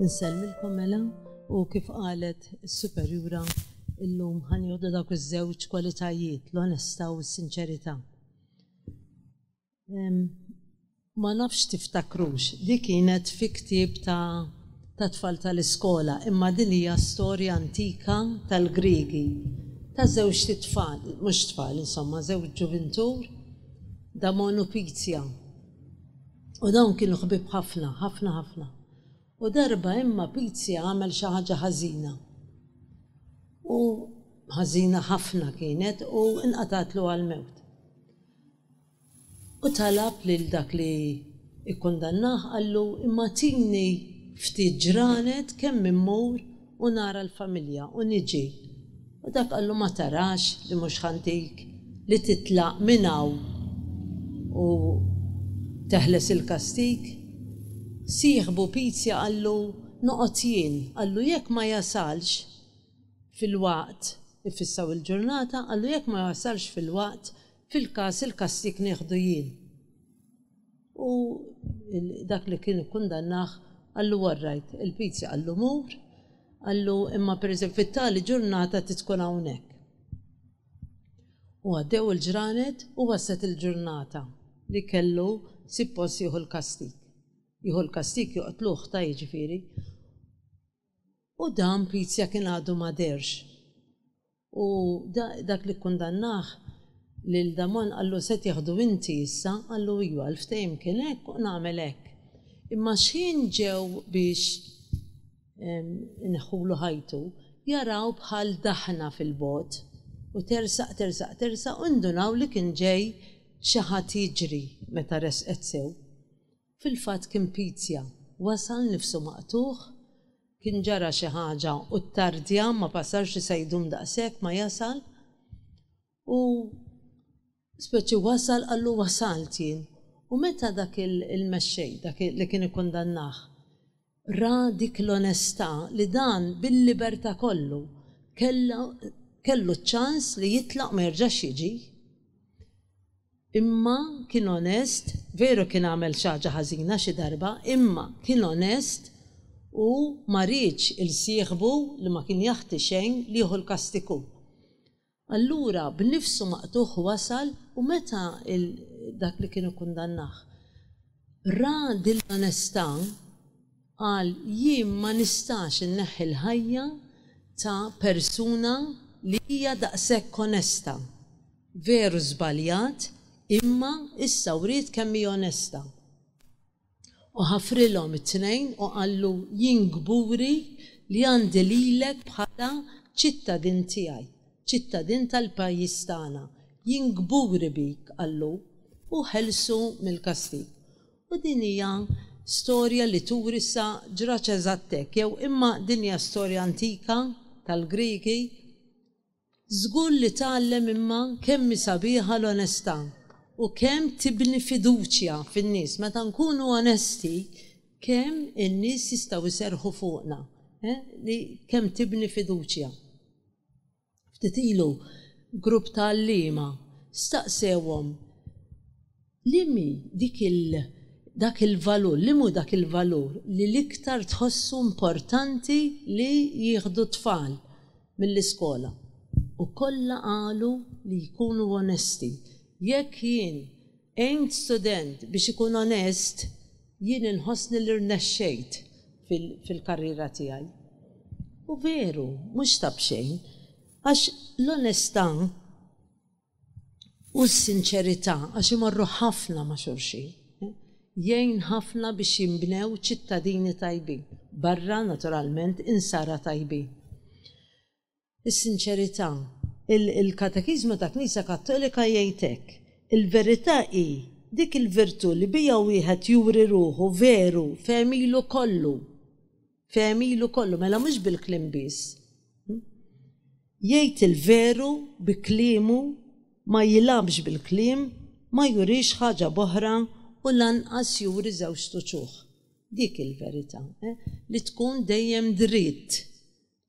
Nselmilkom mela u kif qalet is-superjura illum ħan jodu dak iż-żewġ kwalitajiet, l-onesta u s-sinċerità. Ma nafx tiftakrux, di kienet fi ktieb ta' tfal tal-iskola, imma din hija storja antika tal-Grigi, ta' żewġ titfal, mhux tfal, insomma, żewġ ġuventur, da' monopizja. U dawn kienu ħbib ħafna, ħafna, ħafna. U darba imma Pizzi għamel xi ħaġa ħażina. U ħażina ħafna kienet u inqatatlu għal-mewt. U talab lil dak li ikkondannaħ għallu imma tini ftit ġranet kemm immur u nara l-familja u niġi. U dak għallu ma tarax li mhux ħantik li titlaq minnaw u teħles il-kastik siħbu pizja għallu noqotjien, jien, għallu jekk ma jasalx fil-waqt, ifissaw il-ġurnata, għallu jekk ma jasalx fil-waqt, fil-kas il-kastik neħdu jien. U dak li kien kundannaħ għallu warrajt, il-pizja għallu mur, għallu imma per fit-tali ġurnata titkun hawnhekk. U għaddew il-ġranet u wasset il-ġurnata li kellu sippos jieħu l-kastik jħol l-kastik joqtluħ ta' jiġifieri. U dan Pizja kien għadu ma derx. U dak li kundannaħ lil damon għallu set jieħdu inti issa, għallu iwa għalftajm kien hekk u nagħmel hekk. Imma xejn ġew biex inħulu ħajtu jaraw bħal daħna fil-bot u tersaq tersaq tersaq undunaw li kien ġej xi ħadd jiġri meta resqet sew. Fil-fat kien pizja, wasal nifsu maqtuħ, kien ġara xi ħaġa u t-tardja ma passax li sajdum daqshekk ma jasal. U speċi wasal għallu wasalt jien. U meta dak il-mexxej, dak li kien ikkondannaħ, ra dik l onesta li dan bil-libertà kollu kellu ċans li jitlaq ma jirġax jiġi imma kien onest, veru kien għamel xaġa ħażina xi darba, imma kien onest u ma riċ il-sieħbu li ma kien jaħti xejn liħu l-kastiku. Allura b'nifsu maqtuħ wasal u meta dak li kienu kundannaħ. Ra dil-onestà għal jien ma nistax inneħħi il ħajja ta' persuna li hija daqshekk onesta. Veru żbaljat, Imma issa wrid kemmi onesta. U ħafrilhom it-tnejn u qallu jingburi li għandi lilek bħala ċittadin tiegħi, ċittadin tal-pajjiż tagħna. Jingburi bik qallu u ħelsu mill-kastik. U din hija storja li turi sa zattek, jew imma dinja storja antika tal-Griki, zgull li tallem imma kemmi sabiħa l-onesta u kemm tibni fiduċja fin-nies. Meta nkunu onesti, kemm in-nies jistgħu jserħu fuqna. Eh? Li kemm tibni fiduċja. Ftit ilu grupp tal-lima staqsewhom limi dik il- dak il-valur, li mu dak il-valur li liktar tħossu importanti li jieħdu tfal mill-iskola. U kolla għalu li jkunu onesti jekk jien ejn student biex ikun onest, jien inħossni li rnexxejt fil-karriera fil tiegħi. U veru, mhux tab xejn, għax l-onestà u s-sinċerità għax imorru ħafna ma' xulxin. Jgħin ħafna biex jimbnew ċittadini tajbin. Barra naturalment insara tajbin. Is-sinċerità il-katekizmu ta' Knisa Kattolika jgħidek. Il-verità hi dik il-virtu li bija wieħed juri ruħu veru femilu kollu. Femilu kollu, mela mhux bil-klim biss. Jgħid il-veru bi klimu ma jilabx bil-klim, ma jurix ħaġa boħra u lanqas juri żewġ tuċuħ. Dik il-verità, eh? li tkun dejjem dritt,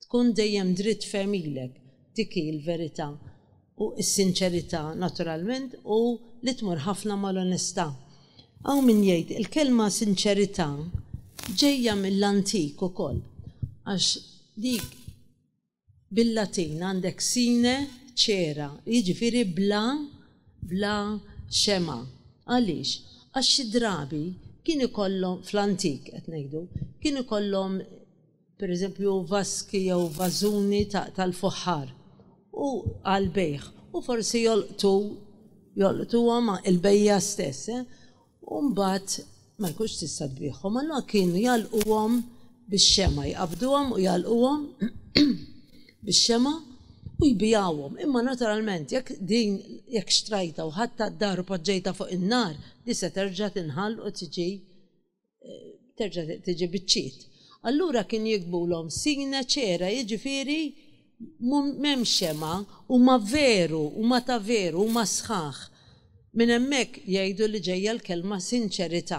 tkun dejjem dritt femilek. Tiki l-verità u s-sinċerità naturalment u li tmur ħafna mal-onestà. Għaw min jgħid il-kelma sinċerità ġejja mill-antik ukoll għax dik bil-latin għandek sine ċera, jiġifieri bla bla xema. Għaliex, għax xi drabi kien ikollhom fl-antik qed ngħidu, kien ikollhom pereżempju vaski jew vazuni tal fuħar Ta u għal-bejħ. U forsi jolqtu, jolqtu għama il-bejja stess, eh? un-bat ma jkunx tista' tbieħhom, għallu kienu jalquhom bix-xema, għom u jalquhom bix-xema u jbijawhom. Imma naturalment, jekk din jekk xtrajta u ħatta d-dar u podġejta fuq in-nar, disa terġa' tinħall u tiġi eh, terġa' tiġi biċċiet. Allura kien jikbulhom sina ċera jiġifieri memxema xema u ma veru u ma ta' veru u ma sħaħ. Minn hemmhekk jgħidu li ġejja l-kelma sinċerità.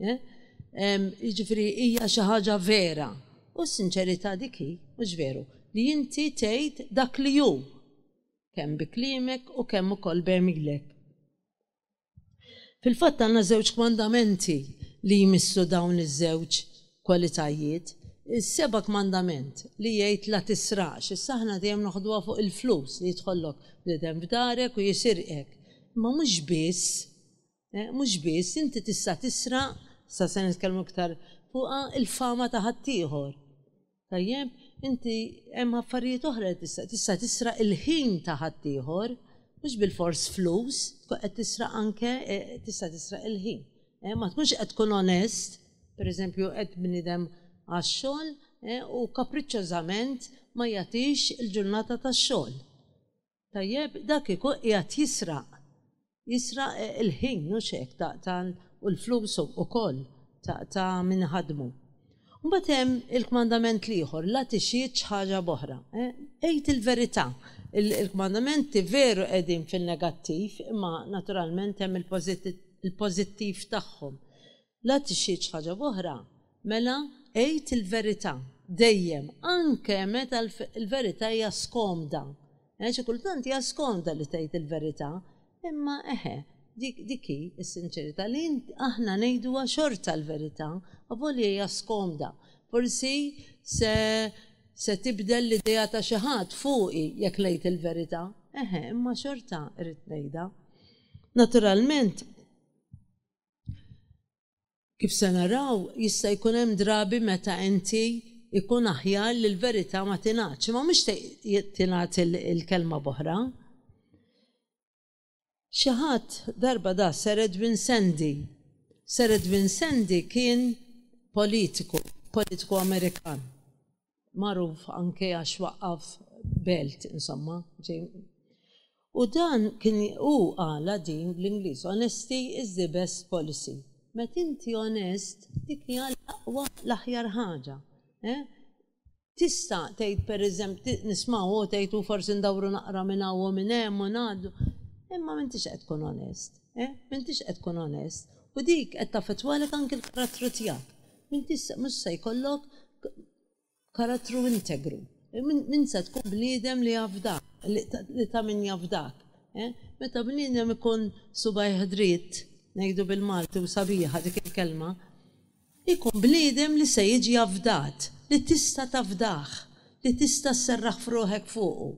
Jiġifieri eh? hija xi ħaġa vera. U s-sinċerità diki, mhux veru, li inti tgħid dak li hu kemm bi klimek u kemm ukoll bemilek. Fil-fatt għandna żewġ kmandamenti li jmissu dawn iż-żewġ kwalitajiet Is-sebak li jgħid la tisrax, issa ħna dejjem noħduha fuq il-flus li jidħollok bnedem f'darek u jisir hekk. Ma mhux biss, eh, mhux biss inti tista' tisra, sa se nitkellmu iktar fuqha il-fama ta' ħaddieħor. Tajjeb, inti hemm affarijiet oħra tista' tista' tisra il-ħin ta' ħaddieħor, mhux bil-fors flus, qed tisra anke eh, tista' tisra il-ħin. Eh, ma tkunx qed tkun onest, per qed bnidem għax-xogħol eh, u kapriċċożament ma jagħtix il-ġurnata tax-xogħol. Tajjeb dak ikun qiegħed jisraq. Jisraq eh, il-ħin u xek taqtan u l-flus ukoll ta' min ħadmu. Mbagħad hemm il-kmandament liħor, la tixiet ħaġa boħra. Eh. Ejt il-verità. Il-kmandamenti veru qegħdin fil-negattiv, imma naturalment hemm il-pożittiv tagħhom. La tixiet ħaġa boħra, mela Ejt il-verità, dejjem, anke meta il-verità hija skomda. Eċi kultant hija skomda li tgħid il-verità, imma eħe, dik diki is-sinċerità li aħna nejdu xorta l-verità, avolja hija skomda. Forsi se se tibdel l-idea ta' xi ħadd fuqi jekk lejt il-verità. Eħe, imma xorta rrid ngħidha. Naturalment, kif se naraw, jista' jkun hemm drabi meta inti ikun aħjar li l-verità ma tingħatx, ma mhux tingħat il-kelma boħra. Xi ħadd darba da Sir Edwin Sandy. Sir Edwin Sandy kien politiku, politiku Amerikan. Maruf anke għax waqqaf belt, insomma, U dan kien u għala din l-Inglis, honesty is the best policy. Met inti onest, dik hija l-aqwa l-aħjar ħaġa. Eh? Tista tgħid pereżemp nismaw oh, tgħid u forsi ndawru naqra minn hawn minn hemm u ngħaddu. Imma m'intix qed tkun onest. Eh? M'intix qed tkun onest. U dik qed tafetwalek anke l-karattru tiegħek. M'intix mhux se jkollok karattru integru. Eh, min se tkun bniedem li jafdak, li ta' min jafdak. Meta bniedem ikun subaj ħdrit, ngħidu bil-Malti u sabiħa dik il-kelma, ikun bliedem li se jiġi avdat, li tista tafdaħ, li tista serraħ fruħek fuqu.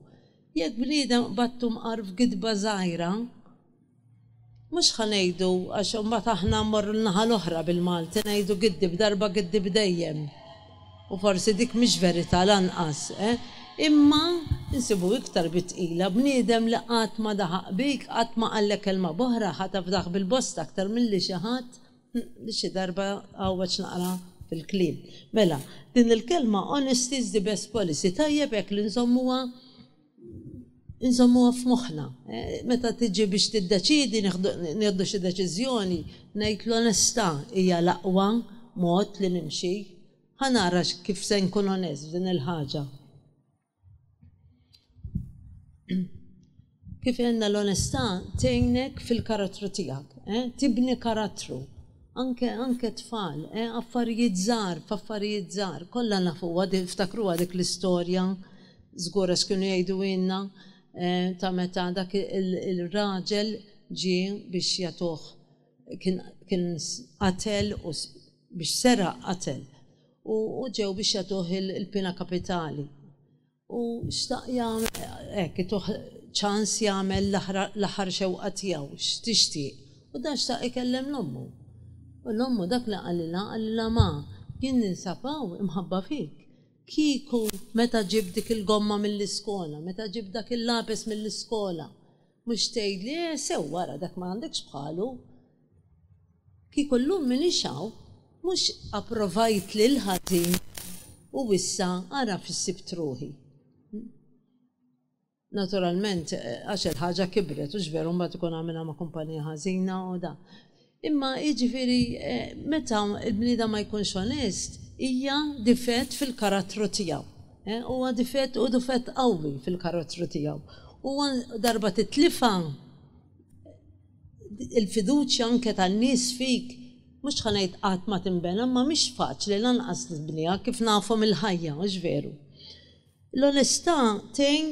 Jekk bliedem battum qarf gidba zaħira, mux ħanejdu għax mbagħad aħna mmorru l-naħa l-oħra bil-Malti ngħidu giddib darba giddib dejjem, U forsi dik mhix verità lanqas, eh? imma insibu iktar bitqila bniedem li qatt ma daħaq bik, qatt ma qallek kelma boħra, ħat fdaħ bil-bost aktar mill-li xi ħadd mm, li xi darba għawweċ naqra fil-klim. Mela, din il-kelma honesty is the best policy, tajjeb jekk li nżommuha nżommuha f'moħħna. E, meta tiġi biex tiddeċidi, nieħdu xi deċiżjoni, ngħid l-onestà hija l-aqwa mod li nimxi. Ħanara kif se nkun onest din il-ħaġa. kif jenna l onesta tejnek fil-karattru tijak, eh? tibni karattru. Anke, anke tfal, eh? affarijiet zar, f'affarijiet zar, kolla nafu għadi, ftakru għadik l-istoria, zgura xkienu jgħidu jenna, eh, ta' meta dak il-raġel ġi biex jatuħ, kien qatel u biex sera qatel. U ġew biex jatuħ il-pina kapitali u xtaq jagħmel hekk eh, eh, ituħ ċans jagħmel l-aħħar xewqa tiegħu x'tixtieq. U dan xtaq ikellem l-ommu. U l-ommu dak li qalilha qalilha ma jien ninsabaw imħabba fik. Kiku meta ġib dik il-gomma mill-iskola, meta ġib dak il-lapis mill-iskola. Mux tgħidli eh, sew wara dak ma għandekx xbħalu. Kiku llum minn ixaw mux approvajt lil ħatin u wissa għara fis-sibtruħi. Naturalment, eh, għaxel ħagġa kibret, u ġveru ma tkun għamilha ma' kumpanija ħażina u da. Imma jiġifieri eh, meta il-bnida ma jkunx onest, hija difett fil-karattru tiegħu. Eh, huwa difett u difett qawwi fil-karattru tiegħu. U darba titlifa il-fiduċja anke tan-nies fik mux ħanajt qatt ma timbena, ma mhix faċli lanqas l-bnija kif nafhom il-ħajja, mhux veru. L-onestà tgħin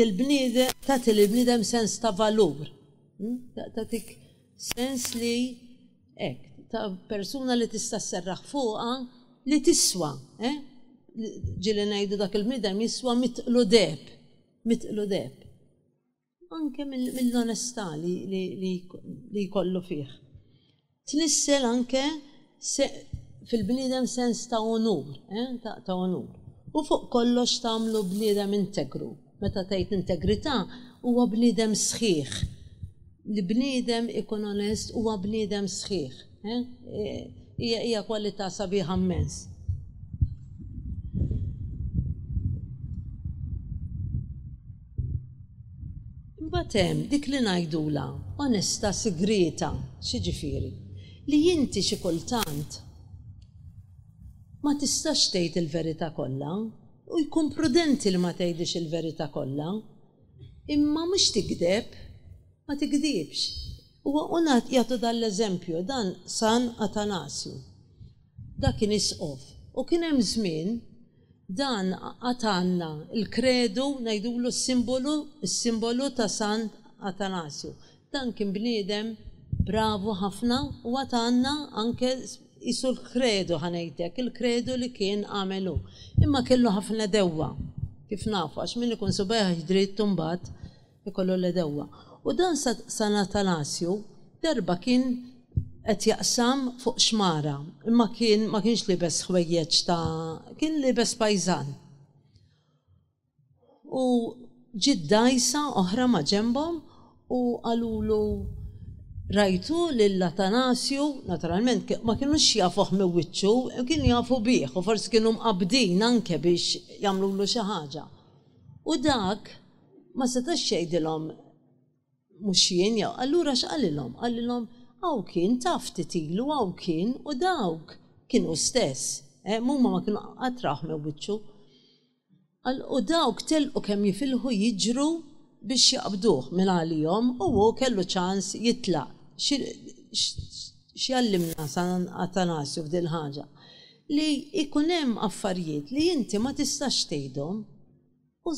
l-bnidem, tati l-bnidem sens ta' valur. Hmm? Tatik sens li, ek, ta' persuna li tista' serraħ fuqa li tiswa, eh? Ġili najdu dak il-bnidem jiswa mitqlu deb, mitqlu deb. Anke mill-onestà li jkollu fih. Tnissel anke fil-bnidem sens ta' onur, eh? ta' onur. U fuq kollox tamlu bnidem integru meta tajt integrità huwa bniedem sħiħ. Li bniedem ikun onest huwa bniedem sħiħ. Ija eh? eh kwalità sabiħa immens. Batem, dik li najdula, onesta, sigrita, xieġifiri, li jinti kultant ma tistax tgħid il-verità kollha, u jkun prudenti li ma tgħidix il-verità kollha. Imma mhux tikdeb, ma tikdibx. U unat jagħtu dan l-eżempju, dan San Atanasju. Da kien isqof. U kien hemm żmien dan għatanna il-kredu ngħidulu s-simbolu, s-simbolu ta' San Atanasju. Dan kien bniedem bravu ħafna u għatanna anke jisu l-kredu ħanejtek, il-kredu li kien għamelu. Imma kellu ħafna dewa, kif nafu, għax minn ikun subajaħ ġdrit tumbat, ikollu l dewa. U dan san Atanasju, darba kien qed jaqsam fuq xmara, imma kien ma kienx libes ħwejjeġ ta' kien libes pajzan. U ġid dajsa oħra ma' ġembom u għalulu rajtu l latanasju naturalment, ma kienu xjafuħ me wicċu, e kienu jafu biħ, u forsi kienu mqabdin anke biex jamlu l ħaġa. U dak, ma setax xejdilom muxjien, jaw, allura xqalilom, għallilom, għaw kien taf titilu, għaw kien u dawk kienu stess, e, mumma ma kienu għatraħ me wicċu. U dawk telqu kem jifilħu jiġru biex jaqbduħ minn għalijom u kellu ċans jitlaq xjallimna san Atanasju f'dil ħaġa li ikunem affarijiet li inti ma tistax tgħidhom u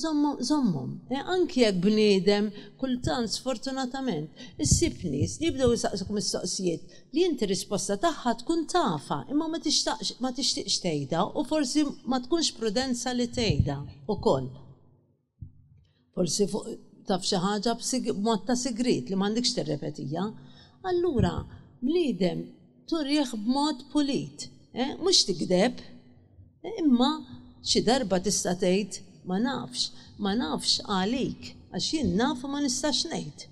zommom. E anki jekk bniedem kultant sfortunatament, issib nies li jibdew jisaqsuk mistoqsijiet li inti risposta tagħha tkun tafa, imma ma tixtiqx tejda tgħidha u forsi ma tkunx prudenza li tgħidha koll. Forsi taf xi ħaġa b'mod ta' sigrit li m'għandekx tirrepetija allura bniedem turriħ b'mod pulit, eh? mhux tikdeb, eh, imma xi darba tista' tgħid ma nafx, ma nafx għalik, għax jien naf ma nistax ngħid.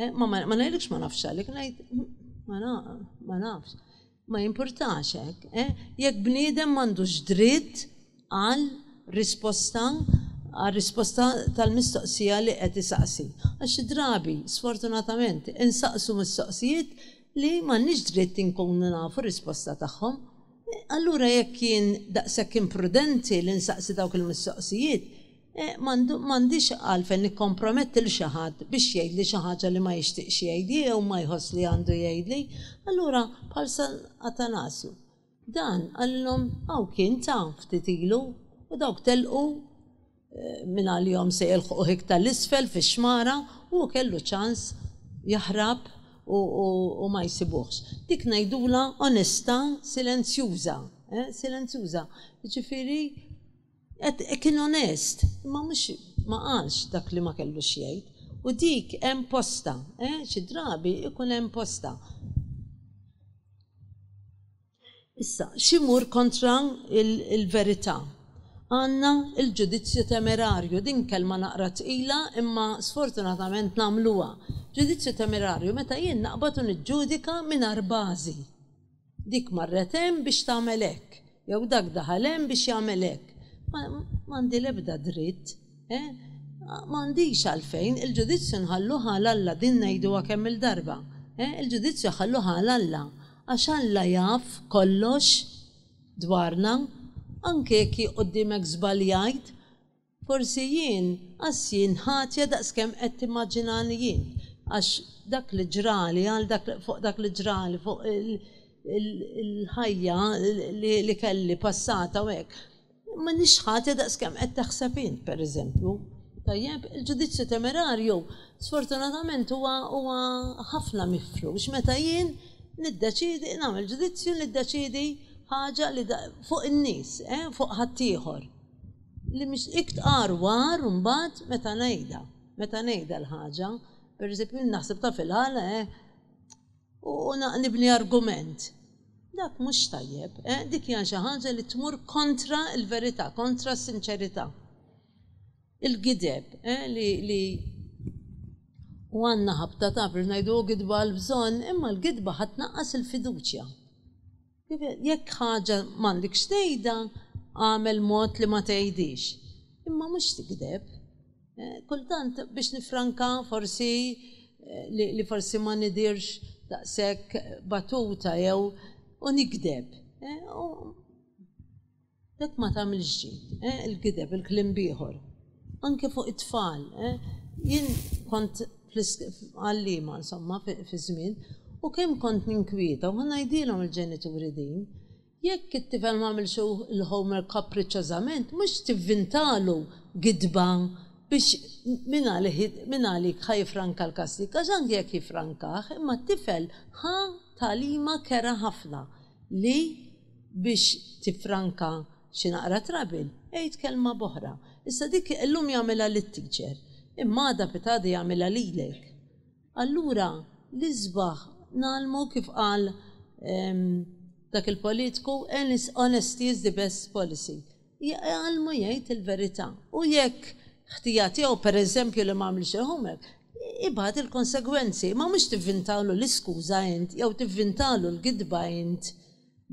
Eh, ma ngħidlekx ma nafx għalik, ngħid ma nafx. Ma jimpurtax hekk, jekk bniedem m'għandux dritt għal risposta għal-risposta tal-mistoqsija li qed isaqsi. Għax drabi, sfortunatament, insaqsu mistoqsijiet li m'għandniex dritt inkunu nafu risposta tagħhom. Allura jekk kien daqshekk imprudenti li nsaqsi dawk il-mistoqsijiet, eh, m'għandix għalfejn nikkomprometti l xi ħadd biex jgħidli xi ħaġa li ma jixtieqx jgħidli jew ma jħoss li għandu jgħidli. Allura bħalsa Atanasju. Dan għallhom hawn kien ta' ftit ilu u dawk telqu minna li jom se jilħu tal l-isfel fi xmara u kellu ċans jahrab u ma jisibuħx. Dik najdula onesta, silenzjuża, eh, silenzjuża. Ġifiri, kien onest, ma mux ma għalx dak li ma kellu xiejt. U dik emposta, eh, xi drabi ikun emposta. Issa, ximur kontra il-verità. il verita il verità għanna il-ġudizzju temerarju, din kelma naqra tqila imma sfortunatament namluwa. Ġudizzju temerarju meta jien naqbatu niġġudika minn bażi. Dik marretem biex tamelek, jew dak daħalem biex jamelek. Mandi lebda dritt, eh? Mandiċ għalfejn, il-ġudizzju nħallu ħalalla din ngħiduha kemm il-darba. Eh? Il-ġudizzju ħallu ħalalla, għax Alla jaf kollox dwarna, anke ki qoddimek zbaljajt, forsi jien għassin ħatja daqskem qed timmaġinani jien. Għax dak li ġrali, għal dak fuq dak li ġrali, fuq il-ħajja li kelli passata u hekk. Ma nix ħatja daqskem qed taħseb jien, per eżempju. Tajjeb, il-ġudizzju temerarju, sfortunatament huwa ħafna biex meta jien niddeċidi, nagħmel ġudizzju niddeċidi ħaġa li fuq in-nies, eh, fuq ħaddieħor. Li mhix iktqar war u mbagħad meta ngħidha, meta ngħidha l-ħaġa, pereżempju naħseb ta' fil-ħala eh, u naqnibni argument. Dak mhux tajjeb, eh, dik hija xi ħaġa li tmur kontra l-verità, kontra s-sinċerità. Il-gideb eh, li, li u għanna ħabta ta' fil najdu gidba għal bżon imma l-gidba ħatnaqqas il-fiduċja jekk ħaġa m'għandek xtejda, għamel mod li ma tgħidix. Imma mhux tikdeb. Eh, kultant biex nifranka forsi eh, li forsi ma nidirx daqshekk batuta jew u nikdeb. Eh, dak ma tagħmilx ġid, il gdeb il klimbiħor Anke fuq it-tfal, jien kont għallima, insomma, fi żmien, u kemm kont ninkwieta u ngħidilhom il-ġenituri din jekk it-tifel mamil l-homer mux mhux vintalu gidba biex minn għalik ħaj franka l-kastik, għaxan jekk franka, imma t-tifel ħa talima kera ħafna li biex t-franka xinaqra trabil, ejt kelma boħra. Issa dik l-lum li t teacher imma da pitadi jamela lilek. Allura, l-izbaħ nalmu kif qal dak il-politiku honesty is the best policy. Jgħalmu jgħid il-verità. U jekk ħtijati għu per eżempju li mamil xeħumek, ibad il-konsegwenzi. Ma mux tivvintalu l-iskuza jint, jew tivvintalu l-gidba jint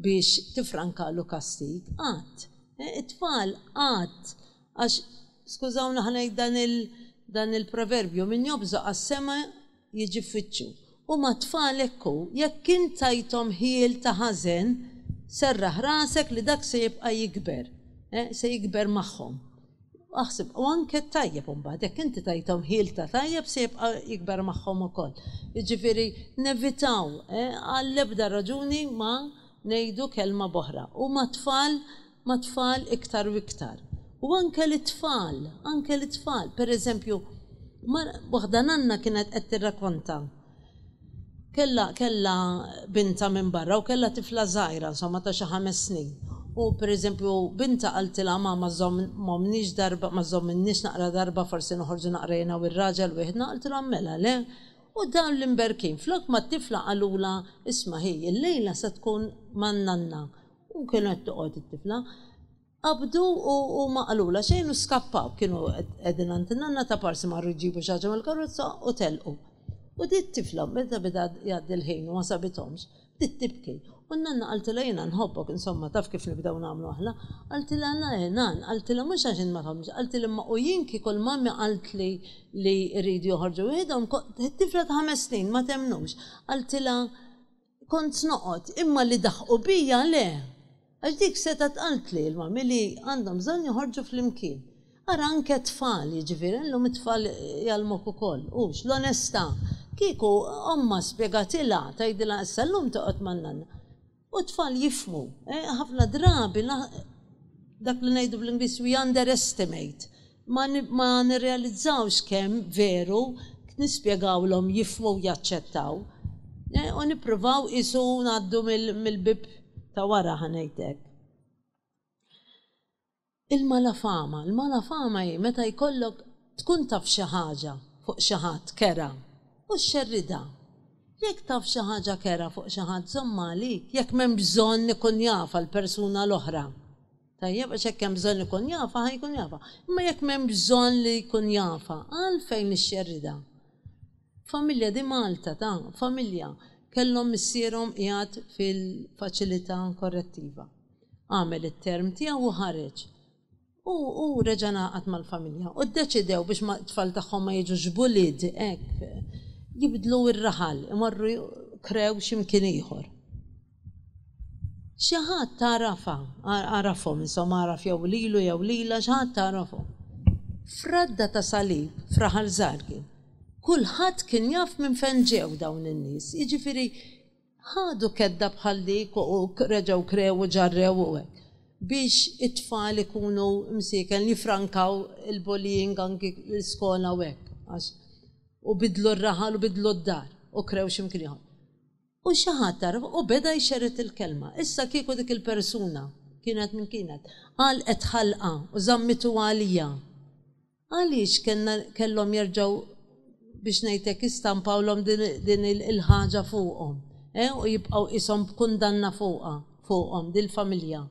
biex tifrankalu kastik. Għat, e, it-tfal għat, għax skużawna ħanajt dan il-proverbju, min jobżu għas-sema jiġi fitxu u ma tfalekku jekk intajtom hiel ta' ħażen serraħ rasek li dak se jibqa' jikber, eh, se jikber magħhom. Aħseb, u anke tajjeb bad, jekk inti tajtom ħil ta' tajjeb se jibqa' jikber magħhom ukoll. Jiġifieri nevitaw eh, għall-ebda raġuni ma ngħidu kelma boħra. U ma tfal ma tfal iktar u iktar. U anke li tfal anke l-tfal, per eżempju, waħda nanna kienet qed tirrakkonta kella kella binta minn barra u kella tifla zaħira, insomma ta' xi ħames snin. U per eżempju, binta għaltila ma mażomniex darba, mażomniex naqra darba forsi noħorġu naqrejna u r-raġel u ħidna għaltila mela le. U dan l-imberkin, flok ma tifla għalula isma hi, il-lejla se tkun man nanna. U kienet toqgħod it-tifla. Abdu u ma għalula xejn u skappaw kienu edin nanna ta' parsi marru ġibu xaġa mal-karozza u telqu. U ditt tifla, meta bida jgħaddi l-ħin, u ma sabitomx, ditt tibki. Unnanna għaltila jena nħobbok, insomma, taf kif nibdaw namlu għahla, għaltila na jenan, għaltila mux għaxin ma tħomx, għaltila ma u jinki kol mammi għaltli li rridi uħarġu, għedhom, tifla ta' ħames snin, ma temnux, għaltila kont noqot, imma li daħqu bija le. Għax dik setat għaltli l-mammi li għandhom zon joħorġu fl-imkien. Għara anke tfal, ġivir, jiġifieri, l-lum tfal jgħalmok moku koll, ux, l-onesta. Kiku, omma spiegatila, tajdila s-sallum toqot mannan. U tfal jifmu, eh, ħafna drabi, dak li najdu bl-Inglis, we underestimate. Ma nirrealizzawx kem veru, nispiegaw l-om jifmu jaċċettaw. Eh, u niprovaw isu naddu mill-bib ta' wara ħanajtek. il malafama il malafama fama meta jkollok tkun taf xi ħaġa fuq xi ħadd kera u xerrida. Jekk taf xi ħaġa kera fuq xi zomma li, jek jekk m'hemm bżonn jafa l-persuna l-oħra. Tajjeb għax jekk hemm bżonn ikun jafa ħajkun jafa. Imma jekk m'hemm bżonn li jkun jafa, għalfejn ix-xerrida. Familja di Malta ta' familja kellhom missierhom jgħat fil-faċilità korrettiva. Għamel it-term tiegħu u ħareġ. U, u reġana għatma l-familja. U d-deċidew biex ma t-tfal tagħhom ma jġuġ bulid, ek, jibdlu ir-raħal, imorru krew ximkien ieħor. Xaħat tarafa, għarafhom, insomma għaraf jew lilu jew lila, xaħat tarafhom. Fradda ta' salib, fraħal zargi, kulħadd kien jaf minn fejn ġew dawn in-nies. Jiġifieri ħadu kedda bħal dik u reġaw krew u ġarrew u hekk biex it-tfal ikunu msikken li frankaw il-bullying anki l skola u hekk u bidlu r-raħal u bidlu d-dar u krew ximkien jħor. U xaħatar u beda jxerret il-kelma. Issa kieku dik il-persuna kienet minn kienet għal etħalqa u zammitu għalija. Għalix kellom jirġaw biex nejtek istampawlom din il-ħaġa fuqom. E, u jibqaw isom kundanna fuqa fuqom dil-familja.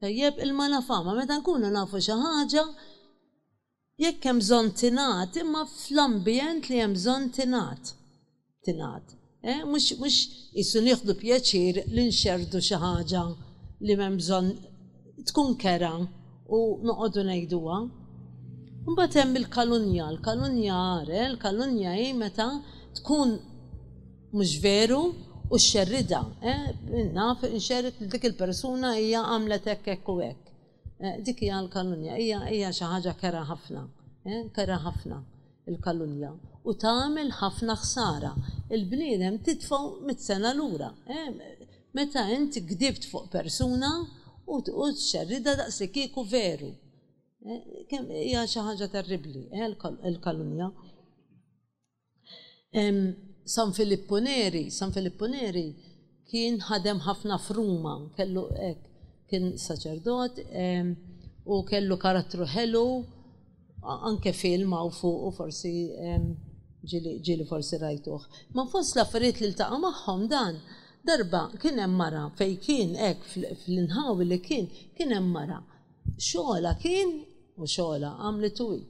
Tajjeb il-malafama, meta nkunu nafu xi ħaġa jekk hemm bżonn tingħat, imma fl-ambjent li hemm bżonn tingħat. Tingħat. Eh? Mhux mhux isu nieħdu pjaċir li nxerdu xi ħaġa li m'hemm bżonn tkun kera u noqogħdu ngħiduha. Mbagħad hemm il-kalunja, l-kalunja għare, l-kalunja hi meta tkun mhux veru u xerrida. Eh? Naf li dik il-persuna hija għamlet hekk hekk u hekk dik hija l-kalunja, hija hija xi ħaġa kera ħafna, eh, kera ħafna il-kalunja. U tagħmel ħafna ħsara. Il-bniedem titfgħu mit-sena lura. Eh, meta inti gdibt fuq persuna u tqud xerrida li kieku veru. Hija eh, xi ħaġa terribbli l kalunja San Filippo Neri, San Filippo Neri kien ħadem ħafna fruma, kellu hekk kien saċerdot u kellu karattru ħelu anke film u fuq u forsi ġili forsi rajtuħ. Ma fost laffariet li l-taqa maħħom dan, darba kien hemm mara fej kien ek fl-inħawi li kien kien hemm mara. Xogħla kien u xola għamli tuj.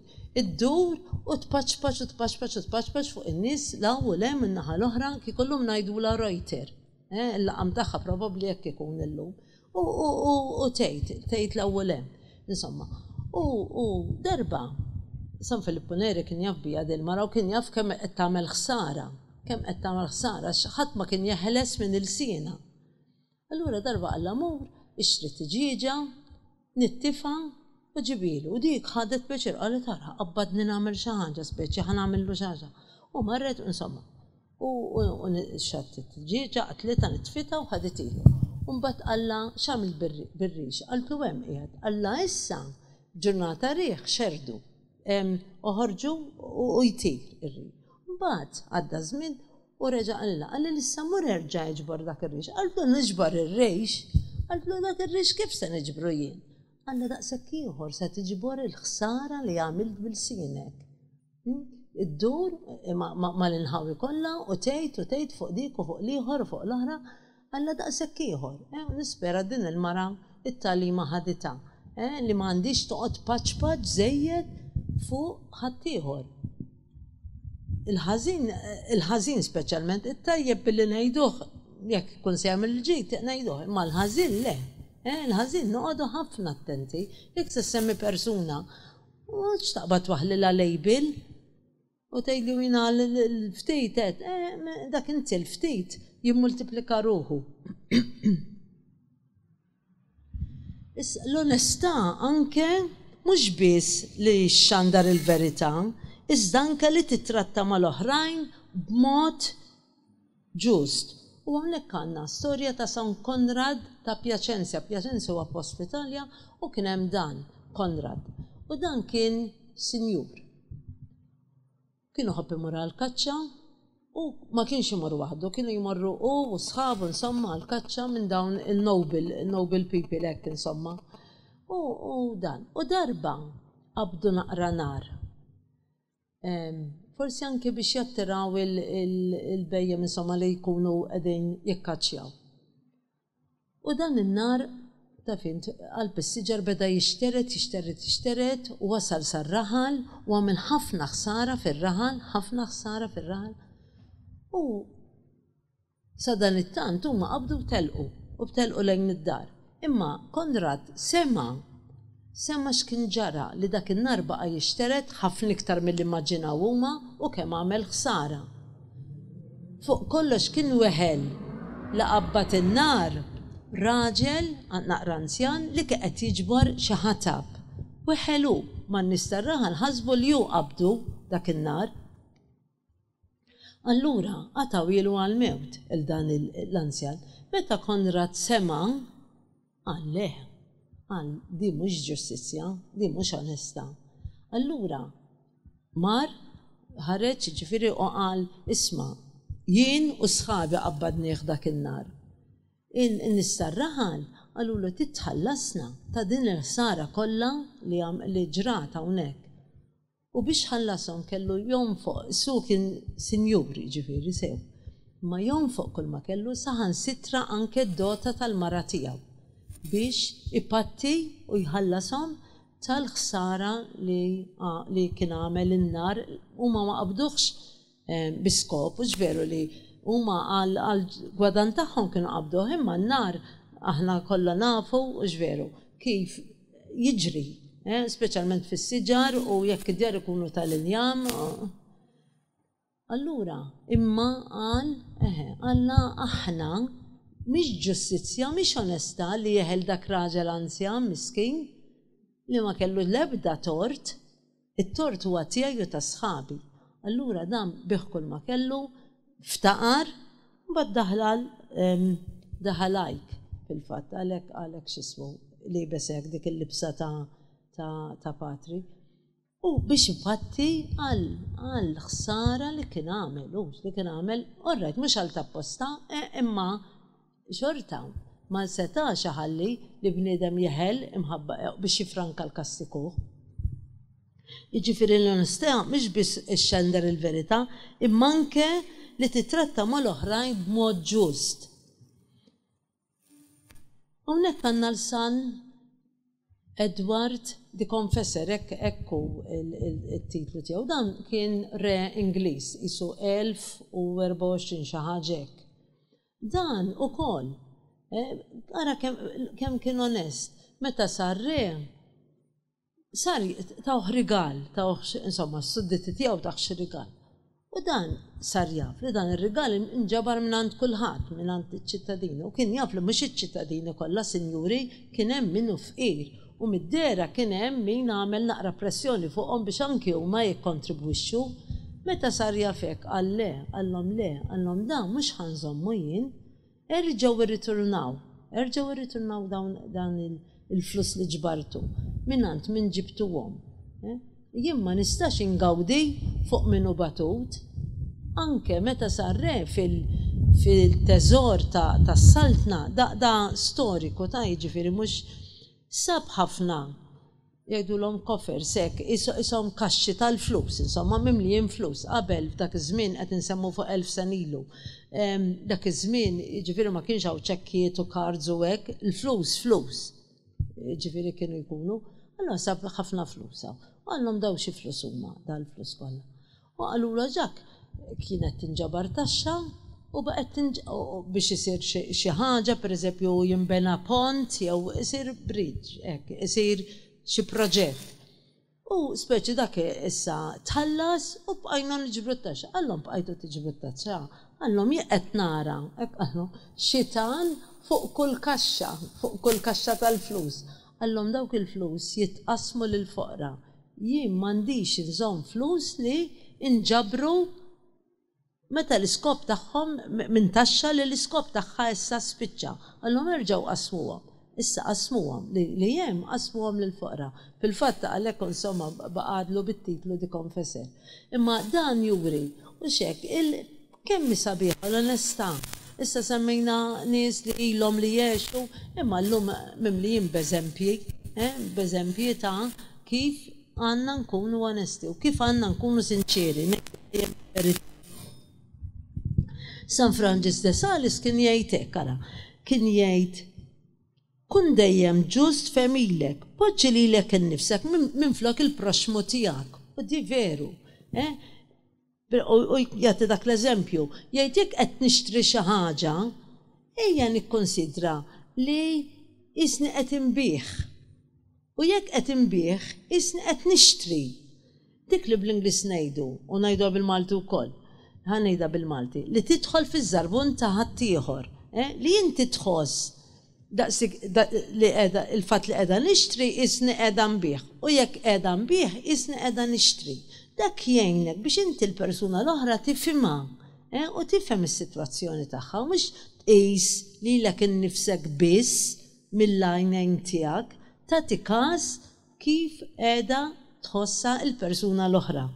id-dur u tpaċpaċ u tpaċpaċ u tpaċpaċ fuq in-nies law u le minnaħa l-oħra kikollhom ngħidu la Reuter. Eh, il-laqam tagħha probabbli jekk ikun illum. وتيت تيت الأولين نسمى و و دربا سان فيليبو نيري كن ياف بياد المرا وكن ياف كم اتعمل خسارة كم اتعمل خسارة خط ما كن يهلس من السينا الورا دربا على لامور اشري تجيجا نتفا وجبيل وديك خادت بشر قال تارا أبد ننعمل شهان جس بيتشي هنعمل له شهان ومرت و ونشتت تجيجا قتلتا نتفتا وخدت ايلو Umbat għalla xam il-birriċ, għaltu għem jgħad, għalla issa ġurnata riħ, xerdu, uħorġu u jtir irri. riħ Umbat għadda zmin u reġa għalla, għalla lissa mur erġa jġbor dak ir-riċ, għaltu nġbor ir-riċ, għaltu dak ir-riċ kif se nġbru jien. Għalla daqsek jħor se tġbor il-ħsara li għamilt bil-sinek. Hm? Id-dur ma l-inħawi kolla u tejt u tejt fuq dik u fuq liħor u fuq l-ohra għalla daqsek ieħor. Eh, nispera din il-mara it tali ħadita. Eh, li ma għandix toqgħod paċ paċ żejjed fuq ħaddieħor. il ħazin eh, il ħazin specialment, it-tajjeb billi najduħ, jekk kun se jagħmel ġid ngħiduh, imma l-ħażin le. il ħazin noqogħdu ħafna attenti. Jekk se semmi persuna, u x'taqbad waħlilha lejbil, u tajdu jina l-ftit, dak inti l-ftit, jimmultiplika ruħu. L-onestà anke mhux biss li xandar il-verità, iżda anke li titratta mal-oħrajn b'mod ġust. U għamlek għanna storja ta' San Konrad ta' Piacenza. Piacenza huwa post Italja u kien hemm dan, Konrad. U dan kien sinjur. Kienu ħobb imur l kaċċa U ma kienx imorru waħdu, kienu jmorru u sħabu insomma l kaċċa minn dawn il-noble, nobil people hekk insomma. U, dan, u darba għabdu naqra nar. Forsi anke biex jattiraw il-bejjem insomma li jkunu qegħdin jikkaċċjaw. U dan in-nar ta' fint, għal-pissiġar beda jishteret, jishteret, jishteret, u wasal sar-raħal, u għamil ħafna ħsara fil-raħal, ħafna ħsara fil-raħal. U sadan it-tant huma qabdu telqu u btelqu lejn id-dar. Imma Konrad sema semma x'kien ġara li dak in-nar baqa jixteret ħafna iktar mill-immaġinaw huma u kemm għamel ħsara. Fuq kollox kien weħel la qabbat in-nar raġel naqra anzjan li kien qed jiġbor xi ħatab. Weħelu man nistarraħa nħasbu li ju qabdu dak in-nar Allura, għataw jilu għal-mewt il-dan l ansjan Meta Konrad sema, għalle, għal di mux ġustizja, di mux onesta. Allura, mar, ħareċ ġifiri u għal isma, jien u sħabi għabbad dak il-nar. Nistarraħan, għallu titħallasna ta' din il-ħsara kolla li ġrata unek. U biex ħallasom kellu fuq, su kien sinjubri ġifiri sew, ma jonfoq kull ma kellu saħan sitra anke dota tal-mara tijaw biex ipatti u jħallasom tal-ħsara li, li kien għamel in-nar u ma ma qabduħx eh, biskop u ġveru li u ma għal-gwadan taħħon kienu qabduħ imma n-nar aħna kollha nafu u ġveru kif jiġri Eh, specialment fis-siġar u jekk id-djar ikunu tal-injam. Allura, imma għal, eħe, għalla aħna, mhix ġustizzja, mhix onesta li jeħel dak raġel anzjan miskin li ma kellu l-ebda tort, it-tort huwa tiegħu ta' sħabi. Allura dam biħkul ma kellu ftaqar bad daħlal daħalajk fil-fatt għalek għalek xismu li besek dik il-libsa ta' ta' Patri. U biex infatti għal għal ħsara li kien għamel, u li kien għamel, orrajt, mux għal tapposta, e, imma xorta, ma seta' ħalli li bnidem jeħel imħabba biex jifranka l-kastiku. Iġifiri l-onestija, mux biex xender il-verita, immanke li titratta ma l-oħrajn b'mod ġust. Unnek għanna l-san Edward the Confessor, ek, ekku il-titlu tiegħu. Dan kien re Ingliż, isu 1024 xi ħaġek. Dan ukoll, eh, ara kemm kien onest, meta sar re, sar tawħ rigal, tawħ insomma s-sudditi tiegħu taħx rigal. U dan sar jaf li dan ir-rigal nġabar minn għand kulħadd, minn għand iċ-ċittadini, u kien jaf li mhux iċ-ċittadini kollha sinjuri kien hemm minnu fqir U mid-dera kien hemm min għamel naqra pressjoni fuqhom biex anki huma jikkontribwixxu. Meta sar jafek għalle, għallom le, għallom da, mhux ħanżommu jien, erġgħu irriturnaw, erġaw irriturnaw dawn dan il-flus li ġbartu. Minant minn ġibtuhom. Eh? Jien ma nistax ingawdi fuq minnu batut, anke meta sarre fil- fil-teżor ta', ta saltna daqda storiku ta' jiġifieri mhux sab ħafna jgħidu l-om koffer sekk, isom kaxxi tal-flus, insomma mimlijin flus, qabel f'dak iż-żmien qed insemmu fuq elf sanilu. Dak iż-żmien ġifieri ma kienx hawn ċekkiet u kards u hekk, il-flus flus. jiġifieri kienu jkunu, allora sab ħafna flus hawn. Għallhom daw xi flus huma dal-flus kollha. U allura ġak kienet tinġabar taxxa u baqgħet biex isir xi ħaġa, pereżempju jimbena pont jew isir bridge, ek, isir xi proġett. U speċi dak issa tħallas u bqajna nġibru t-taxxa. Għallom bqajtu t-ġibru t-taxxa. Għallom jgħet nara. Għallom xitan fuq kull kaxxa, fuq kull kaxxa tal-flus. Għallom dawk il-flus jitqasmu l-foqra. Jien mandiċ nżom flus li inġabru meta l-iskop tagħhom minn taxxa li l-iskop tagħha issa spiċċa. Allhom irġgħu qasmuwa. Issa qasmuwa. li hemm qasmuhom lil foqra. Fil-fatt għalhekk insomma baqadlu bit-titlu di konfesser. Imma dan juri u xek il kem sabiħa l onesta Issa semmejna nies li ilhom li jgħixu, imma llum jim b'eżempji, eh, b'eżempji ta' kif għandna nkunu onesti u kif għandna nkunu sinċeri, San Francis de Salis kien jgħid ekkara, kien jgħid kun dejjem ġust femilek, poġġi li lek nifsek minn flok il-proxmu tijak. U di veru. Eh? U jgħati dak l-eżempju, jgħidjek qed nixtri xi ħaġa, ejja nikkonsidra li isni qed imbieħ. U jekk qed imbieħ, isni qed nixtri. Dik li bl-Ingliż ngħidu u ngħidu bil-Maltu wkoll ħanida bil-Malti, li tidħol fiż-żarbun ta' ħaddieħor, eh? li inti tħoss li edha, il-fat li edha nixtri, isni edha nbiħ. U jekk edha nbiħ, isni edha nixtri. Dak jgħinek biex inti l-persuna l-oħra tifima eh? u tifhem is-sitwazzjoni tagħha, mhux tqis li lek innifsek biss mill-lajnejn tiegħek, tagħti każ kif edha tħossa il-persuna l-oħra.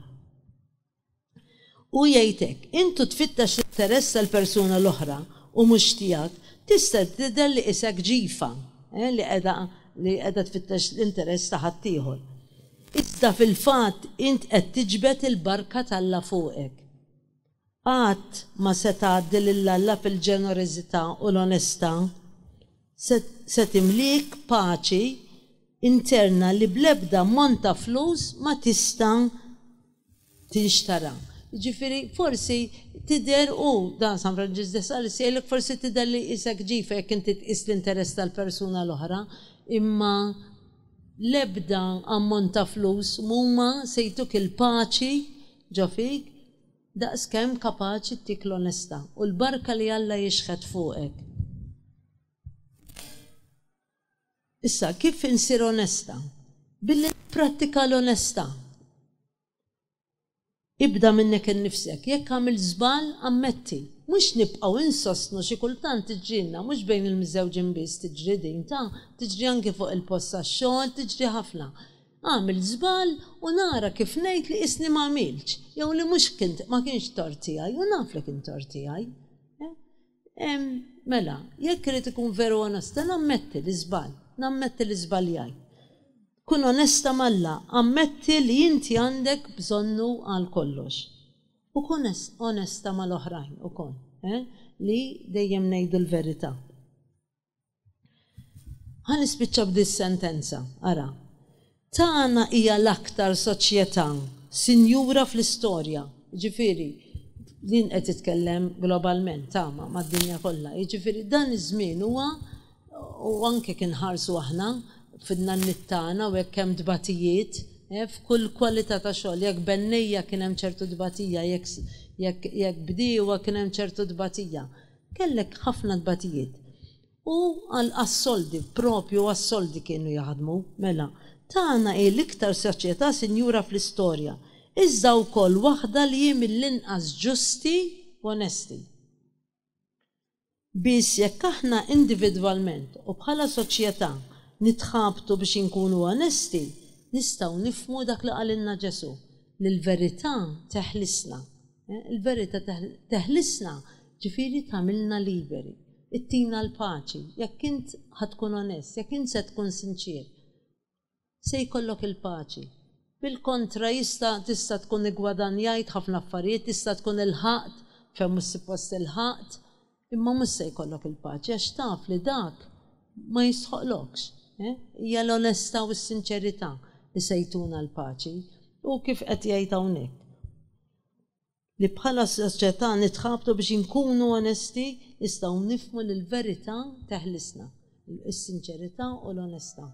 U jgħidek, intu tfittax interess tal-persuna l-oħra u mhux tiegħek, tista' tidher li isek ġifa eh, li qiegħda li qiegħda tfittax l-interess ta' ħaddieħor. Iżda fil-fatt int qed tiġbed il-barka tal-la fuqek. Għat ma se tgħaddi lill-alla fil-ġenerożità u l-onestà se timlik paċi interna li blebda monta flus ma tista' tinxtara ġifiri forsi tider u dan San Franġis de Salis jgħilek forsi tider li isek ġifa jek inti tqis l-interess tal-persuna l-oħra imma lebda ammont ta' flus mumma sejtuk il-paċi ġofik, da' skem kapaċi tik l-onesta u l-barka li Alla jixħet fuqek. Issa, kif insir onesta? Billi pratika l-onesta. Ibda minnek innifsek, jekk għamil żball ammetti. Mhux nibqgħu insostnu xi kultant tiġġilna, mhux bejn il-miżewġin biss tiġri din ta' tiġri anke fuq il-post tax-xogħol, tiġri ħafna. Għamil żball u nara kif ngħid li isni ma għamilx, jew li mhux kint ma kienx torti għaj, u naf li kien torti għaj. Eh? Mela, jekk irid ikun veru onesta, nammetti l-iżbal, nammetti l-iżbaljaj kun onesta malla, ammetti li inti għandek bżonnu għal kollox. U kun onesta mal-oħrajn u kon, eh? li dejjem nejdu l-verita. Għan nispicċa b'dis sentenza, ara. Tana hija l-aktar soċjetà sinjura fl-istorja, ġifiri, din qed titkellem globalment tama mad-dinja kollha. Ġifiri, dan iż-żmien huwa u anke kien ħarsu aħna fid nittana u jekk hemm dbatijiet, eh, f'kull kwalità ta' xogħol, jekk bennija kien hemm ċertu dbatija, jekk bdiewa kien hemm ċertu dbatija. Kellek ħafna dbatijiet. U għal-assoldi, propju għas-soldi kienu jaħdmu, mela, tana e l-iktar soċjetà sinjura fl-istorja. Iżda wkoll waħda li jim l-inqas ġusti u onesti. Biss jekk aħna individwalment u bħala soċjetà nitħabtu biex inkunu onesti, nistaw nifmu dak li għalinna ġesu. L-verità teħlisna. Eh, il-verità teħlisna ġifiri tamilna liberi. Ittina l-paċi. Jekk int ħatkun onest, jekk int se tkun sinċir, se jkollok il-paċi. Bil-kontra jista tista tkun igwadanjajt ħafna affarijiet, tista tkun il-ħaqt, fe mus post il-ħaqt, imma mus se jkollok il-paċi, għax taf li dak ma jisħoqlokx. Eh? hija l-onesta u s-sinċerità li sejtuna l-paċi u kif qed jgħid hawnhekk. Li bħala s soċjetà nitħabtu biex inkunu onesti nistgħu nifmu l-verità teħlisna, s sinċerità u l-onesta.